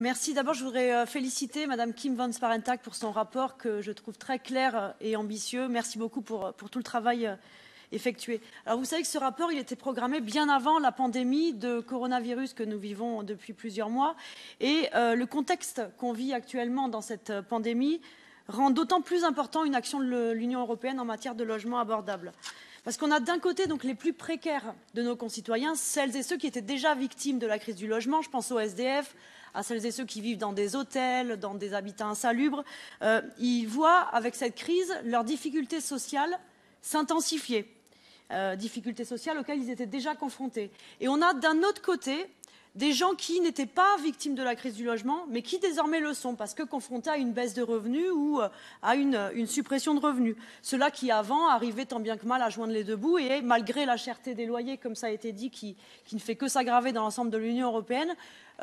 Merci. D'abord, je voudrais euh, féliciter Madame Kim von Sparentak pour son rapport que je trouve très clair euh, et ambitieux. Merci beaucoup pour, euh, tout le travail effectué. Alors, vous savez que ce rapport, il était programmé bien avant la pandémie de coronavirus que nous vivons depuis plusieurs mois. Et le contexte qu'on vit actuellement dans cette pandémie rend d'autant plus important une action de l'Union européenne en matière de logement abordable. Parce qu'on a d'un côté donc les plus précaires de nos concitoyens, celles et ceux qui étaient déjà victimes de la crise du logement, je pense aux SDF, à celles et ceux qui vivent dans des hôtels, dans des habitats insalubres, euh, ils voient avec cette crise leurs difficultés sociales s'intensifier, euh, difficultés sociales auxquelles ils étaient déjà confrontés. Et on a d'un autre côté des gens qui n'étaient pas victimes de la crise du logement, mais qui désormais le sont, parce que confrontés à une baisse de revenus ou euh, à une, suppression de revenus. ceux qui, avant, arrivaient tant bien que mal à joindre les deux bouts, et malgré la cherté des loyers, comme ça a été dit, qui, ne fait que s'aggraver dans l'ensemble de l'Union européenne,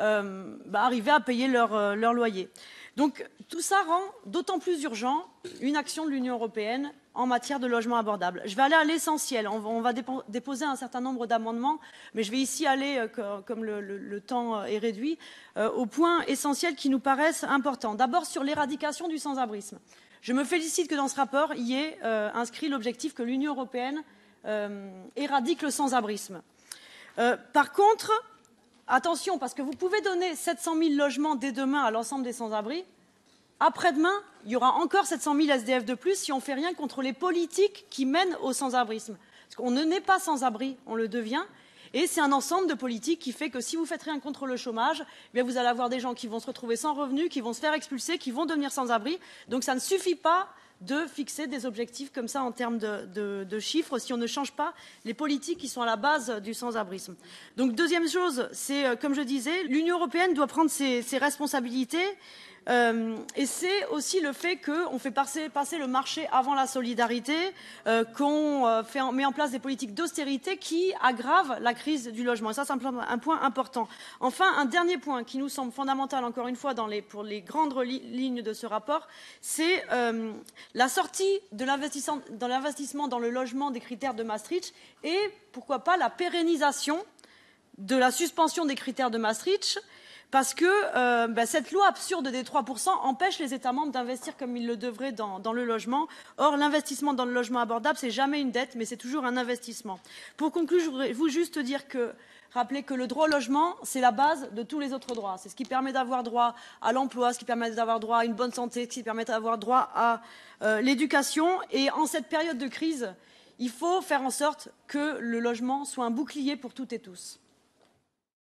euh, bah, à payer leurs euh, loyers. loyer. Donc tout ça rend d'autant plus urgent une action de l'Union européenne en matière de logement abordable. Je vais aller à l'essentiel. On, va, déposer un certain nombre d'amendements, mais je vais ici aller, euh, comme le, temps euh, est réduit, euh, aux points essentiels qui nous paraissent importants. D'abord, sur l'éradication du sans-abrisme. Je me félicite que dans ce rapport, il y ait inscrit l'objectif que l'Union européenne éradique le sans-abrisme. par contre, attention, parce que vous pouvez donner 700 000 logements dès demain à l'ensemble des sans-abris, après-demain, il y aura encore 700 000 SDF de plus si on ne fait rien contre les politiques qui mènent au sans-abrisme. Parce qu'on ne naît pas sans-abri, on le devient. Et c'est un ensemble de politiques qui fait que si vous faites rien contre le chômage, eh vous allez avoir des gens qui vont se retrouver sans revenus, qui vont se faire expulser, qui vont devenir sans-abri. Donc ça ne suffit pas de fixer des objectifs comme ça en termes de, chiffres si on ne change pas les politiques qui sont à la base du sans-abrisme. Donc deuxième chose, c'est euh, comme je disais, l'Union européenne doit prendre ses responsabilités euh, et c'est aussi le fait qu'on fait passer, le marché avant la solidarité, euh, qu'on euh, met en place des politiques d'austérité qui aggravent la crise du logement. Et ça, c'est un, point important. Enfin, un dernier point qui nous semble fondamental, encore une fois, pour les grandes lignes de ce rapport, c'est la sortie de l'investissement dans le logement des critères de Maastricht et, pourquoi pas, la pérennisation de la suspension des critères de Maastricht parce que euh, bah, cette loi absurde des 3% empêche les États membres d'investir comme ils le devraient dans, le logement. Or, l'investissement dans le logement abordable, n'est jamais une dette, mais c'est toujours un investissement. Pour conclure, je voudrais vous juste dire que rappeler que le droit au logement, c'est la base de tous les autres droits. C'est ce qui permet d'avoir droit à l'emploi, ce qui permet d'avoir droit à une bonne santé, ce qui permet d'avoir droit à euh, l'éducation. Et en cette période de crise, il faut faire en sorte que le logement soit un bouclier pour toutes et tous.